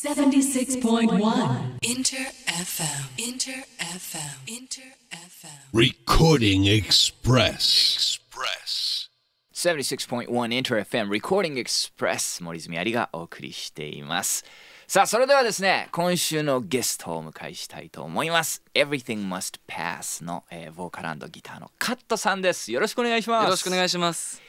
76.1 Inter FM Inter FM Inter FM Recording Express Express 76.1 Inter FM Recording Express 森住有がお送りしていますさあそれではですね今週のゲストをお迎えしたいと思います Everything Must Pass の、えー、ボーカルギターのカットさんですよろしくお願いしますよろしくお願いします、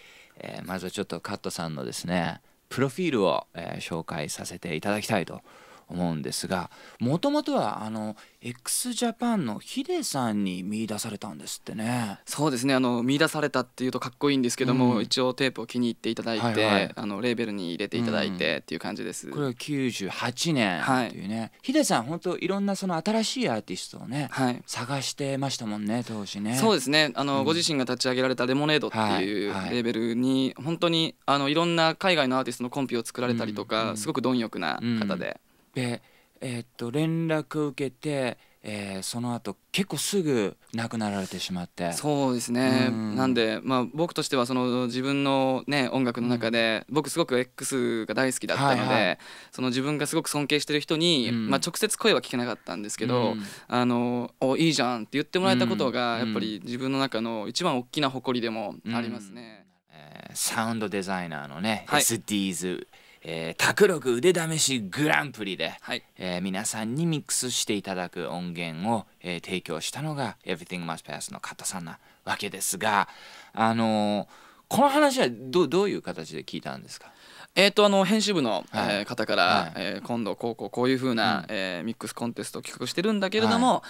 えー、まずはちょっとカットさんのですねプロフィールを、えー、紹介させていただきたいと思うんですがもともとはあの x ジャパンのヒデさんに見出されたんですってねそうですねあの見出されたっていうとかっこいいんですけども、うん、一応テープを気に入っていただいて、はいはい、あのレーベルに入れていただいてっていう感じです、うん、これは98年っていうね、はい、ヒデさん本当いろんなその新しいアーティストをね、はい、探してましたもんね当時ねそうですねあの、うん、ご自身が立ち上げられたレモネードっていうレーベルに、本当にあのいろんな海外のアーティストのコンピを作られたりとか、すごく貪欲な方で。で、えー、っと連絡を受けて、えー、その後結構すぐ亡くなられてしまってそうですね、うん、なんで、まあ、僕としてはその自分の、ね、音楽の中で、うん、僕すごく X が大好きだったので、はいはい、その自分がすごく尊敬してる人に、うん、まあ、直接声は聞けなかったんですけど「うん、あのおいいじゃん」って言ってもらえたことが、やっぱり自分の中の一番大きな誇りでもありますね。えサウンドデザイナーのね、はい、SDs えー、卓録腕試しグランプリで、はい、えー、皆さんにミックスしていただく音源を、えー、提供したのが Everything Must Pass の方さんなわけですが、あのー、この話はどどういう形で聞いたんですかえーと、あの編集部の、はいえー、方から、はい、えー、今度こうこうこういうふうな、うん、えー、ミックスコンテストを企画してるんだけれども、は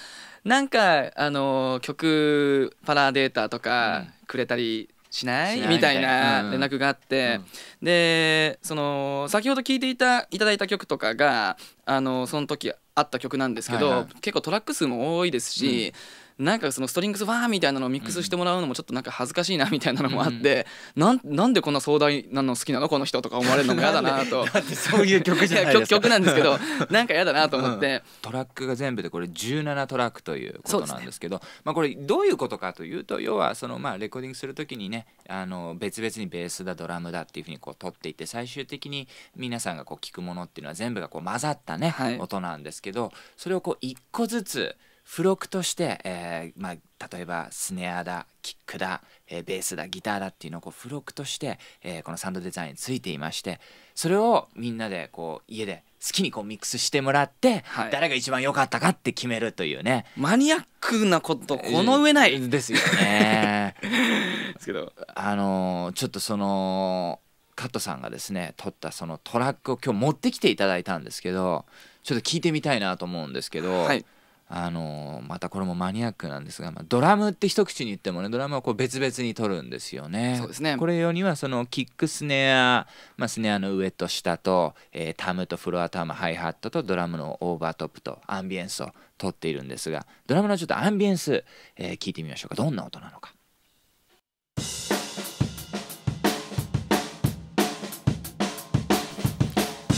い、なんか、あの曲パラデータとかくれたりしないみたいな連絡があって、うん、でその先ほど聴いていたいただいた曲とかがあのその時あった曲なんですけど、はいはい、結構トラック数も多いですし、うんなんかそのストリングスファーみたいなのをミックスしてもらうのもちょっとなんか恥ずかしいなみたいなのもあって、うん、なんでこんな壮大なの好きなのこの人とか思われるのも嫌だなとそういう曲じゃないですか曲なんですけどなんか嫌だなと思って、うん、トラックが全部でこれ17トラックということなんですけど、ね、まあ、これどういうことかというと要はそのまあレコーディングする時にねあの別々にベースだドラムだっていうふうにこう取っていって最終的に皆さんがこう聞くものっていうのは全部がこう混ざったね、はい、音なんですけどそれをこう一個ずつ付録として、えー、まあ、例えばスネアだキックだ、えー、ベースだギターだっていうのをこう付録として、えー、このサンドデザインについていましてそれをみんなでこう家で好きにこうミックスしてもらって、はい、誰が一番良かったかって決めるというねマニアックなことこの上ない、えー、ですよね ですけどあのー、ちょっとそのカットさんがですね撮ったそのトラックを今日持ってきていただいたんですけどちょっと聞いてみたいなと思うんですけど、はいあのまたこれもマニアックなんですが、まあ、ドラムって一口に言ってもねドラムはこう別々に取るんですよね。そうですねこれ用にはそのキックスネア、まあ、スネアの上と下と、えー、タムとフロアタムハイハットとドラムのオーバートップとアンビエンスを取っているんですがドラムのちょっとアンビエンス、えー、聞いてみましょうかどんな音なのか。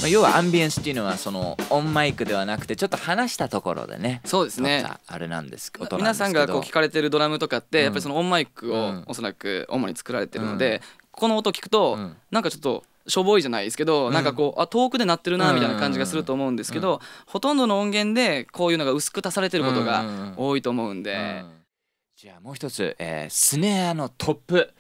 まあ、要はアンビエンスっていうのはそのオンマイクではなくてちょっと話したところでねそうですねあれなんですけど皆さんがこう聞かれてるドラムとかって、やっぱりそのオンマイクをおそらく主に作られてるので、うん、この音聞くと、なんかちょっとしょぼいじゃないですけど、うん、なんかこうあ遠くで鳴ってるなみたいな感じがすると思うんですけど、うん、ほとんどの音源でこういうのが薄く足されてることが多いと思うんで、じゃあもう一つ、えー、スネアのトップ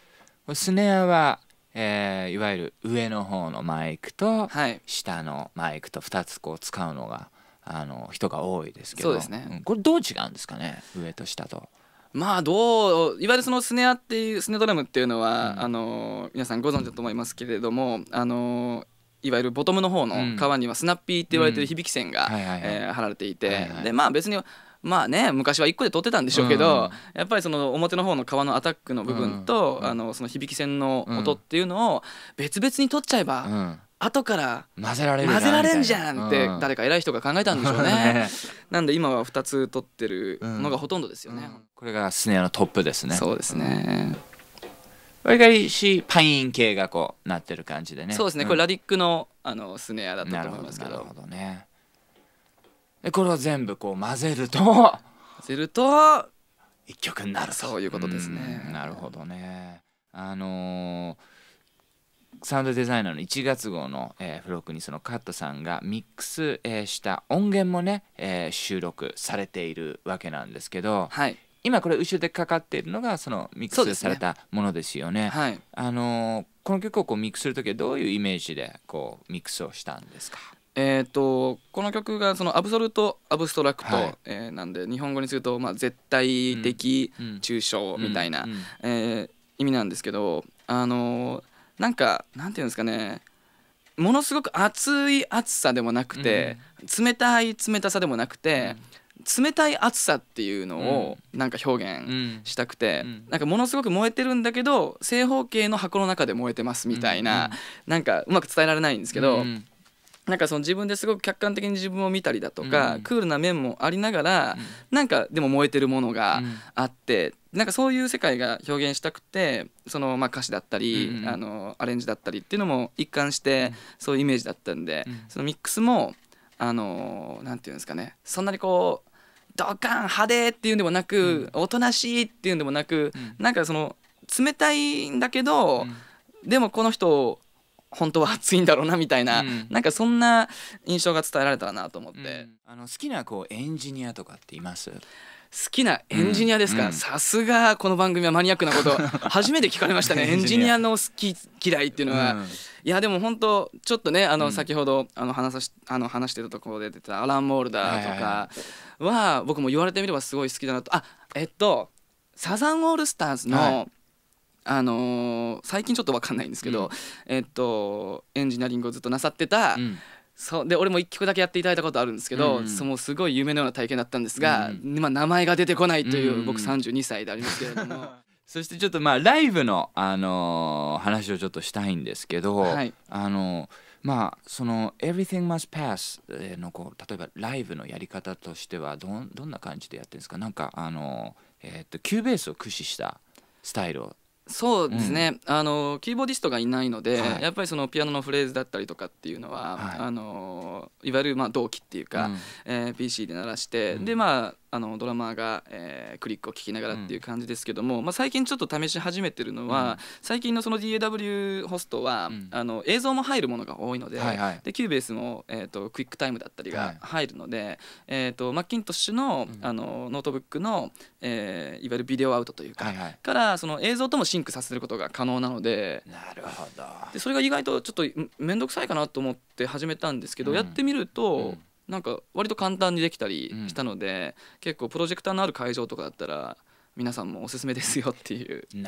スネアはえー、いわゆる上の方のマイクと下のマイクと2つこう使うのがあの人が多いですけどそうですね、うん、これどう違うんですかね上と下と。まあどういわゆるそのスネアっていうスネドラムっていうのは、うん、あの皆さんご存知だと思いますけれどもあのいわゆるボトムの方の革にはスナッピーって言われてる響き線が貼られていて、でまあ別にまあね昔は1個で取ってたんでしょうけど、うん、やっぱりその表の方の革のアタックの部分と、うん、あのその響き線の音っていうのを別々に取っちゃえば、うん、後から混ぜられる混ぜられんじゃんって誰か偉い人が考えたんでしょうね ね、なんで今は2つ取ってるのがほとんどですよね、これがスネアのトップですねそうですね、わりかしパイン系がこうなってる感じでねそうですね、これラディックのあのスネアだったと思いますけどなるほどねでこれを全部こう混ぜると混ぜると一曲になるそういうことですね。なるほどね。あのー、サウンドデザイナーの1月号の、えー、付録にそのカットさんがミックス、えー、した音源もね、えー、収録されているわけなんですけど、はい、今これ後ろでかかっているのがそのミックスされたものですよね。ねはい、あのー、この曲をこうミックスする時はどういうイメージでこうミックスをしたんですかえーと、とこの曲がそのアブソルトアブストラクト、はい、えー、なんで日本語にすると、まあ、絶対的抽象みたいな、えー、意味なんですけどあのー、なんかなんていうんですかねものすごく熱い暑さでもなくて、うん、冷たい冷たさでもなくて、うん、冷たい暑さっていうのをなんか表現したくて、うん、なんかものすごく燃えてるんだけど正方形の箱の中で燃えてますみたいな、うん、なんかうまく伝えられないんですけど、うん、なんかその自分ですごく客観的に自分を見たりだとか、うん、クールな面もありながら、うん、なんかでも燃えてるものがあって、うん、なんかそういう世界が表現したくてそのまあ歌詞だったり、うんあのアレンジだったりっていうのも一貫して、そういうイメージだったんで、そのミックスもあのなんていうんですかねそんなにこうドカン派手っていうんでもなく、おとなしいっていうんでもなく、うん、なんかその冷たいんだけど、でもこの人本当は熱いんだろうなみたいな、うん、なんかそんな印象が伝えられたらなと思って、うん、あの好きなこうエンジニアとかっています好きなエンジニアですか、さすがこの番組はマニアックなこと 初めて聞かれましたねエンジニアの好き嫌いっていうのは、うん、いやでも本当ちょっとねあの先ほど、あの話さしあの話してたところで出てたアラン・モールダーとかは僕も言われてみればすごい好きだなとあえっとサザンオールスターズの、はいあのー、最近ちょっと分かんないんですけど、うん、えっとエンジニアリングをずっとなさってた、うんそうで俺も1曲だけやっていただいたことあるんですけど、うん、そのすごい夢のような体験だったんですが、うん、今名前が出てこないという、うん、僕32歳でありますけれども そしてちょっとまあライブの、あのー、話をちょっとしたいんですけど、はい、あのー、まあその「Everything Must Pass」のこう例えばライブのやり方としてはどどんな感じでやってるんですかなんかあのー、えっとキューベースを駆使したスタイルをそうですね、うん、あのキーボーディストがいないので、はい、やっぱりそのピアノのフレーズだったりとかっていうのは、はい、あのいわゆるまあ同期っていうか、うん、えー、PC で鳴らして、うん、でまああのドラマーが、えー、クリックを聞きながらっていう感じですけども、うん、まあ、最近ちょっと試し始めてるのは、うん、最近のその DAW ホストは、うん、あの映像も入るものが多いのではいはい、でキューベースも、えーと、クイックタイムだったりが入るので、はい、えーと、マッキントッシュの,、あのノートブックの、えー、いわゆるビデオアウトというか、はいはい、からその映像ともシンクさせることが可能なのでなるほどでそれが意外とちょっと面倒くさいかなと思って始めたんですけど、やってみると。なんか割と簡単にできたりしたので、うん、結構プロジェクターのある会場とかだったら皆さんもおすすめですよっていう感じですね。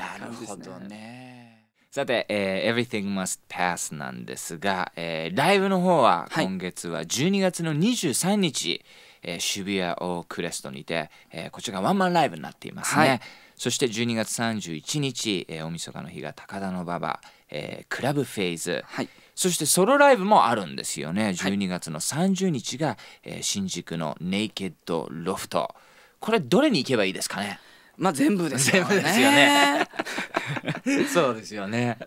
なるほどねさて、えー、Everything Must Pass なんですが、えー、ライブの方は今月は12月の23日、はい、えー、渋谷オークレストにて、えー、こちらがワンマンライブになっていますね。はい、そして12月31日、えー、大晦日の日が高田馬場、えー、クラブフェイズ。はいそしてソロライブもあるんですよね12月の30日が、えー新宿のネイケッドロフトこれどれに行けばいいですかねまあ全部ですよね。全部ですよね そうですよね。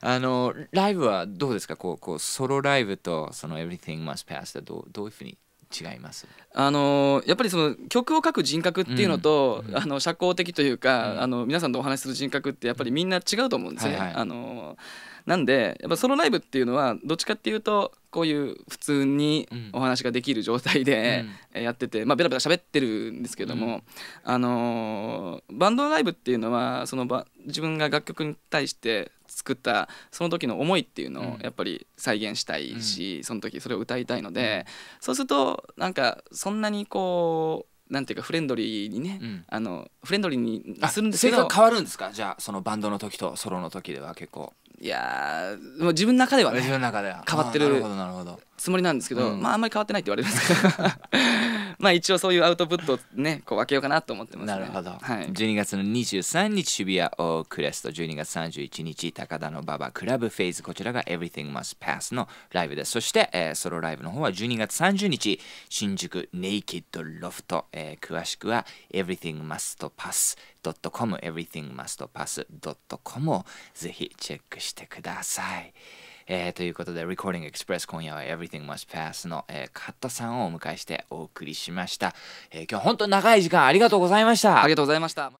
あのライブはどうですかこうこうソロライブとその「Everything Must Pass」でどうどういうふうに違いますあのやっぱりその曲を書く人格っていうのと、うん、あの社交的というか、うん、あの皆さんとお話しする人格ってやっぱりみんな違うと思うんですね。はいはい、あのなんでやっぱソロライブっていうのはどっちかっていうとこういう普通にお話ができる状態でやってて、うん、まあ、ベラベラ喋ってるんですけども、うん、あのー、バンドライブっていうのはそのば自分が楽曲に対して作ったその時の思いっていうのをやっぱり再現したいし、うん、その時それを歌いたいので、そうするとなんかそんなにこうなんていうかフレンドリーにね、うん、あのフレンドリーにするんですけど性格変わるんですかじゃあそのバンドの時とソロの時では結構いやもう自分の中ではね自分の中では変わってるつもりなんですけど、まああんまり変わってないって言われるんですけどまあ一応そういうアウトプットをねこう分けようかなと思ってます、ね、なるほど、はい、12月の23日渋谷オークレスト12月31日高田の馬場クラブフェイズこちらが Everything Must Pass のライブですそして、えー、ソロライブの方は12月30日新宿ネイキッドロフト、えー、詳しくは Everything Must Pass .com everythingmustpass.com をぜひチェックしてください。えー、ということで、Recording Express 今夜は Everything Must Pass の、えー、カッタさんをお迎えしてお送りしました。えー、今日は本当に長い時間ありがとうございました。ありがとうございました。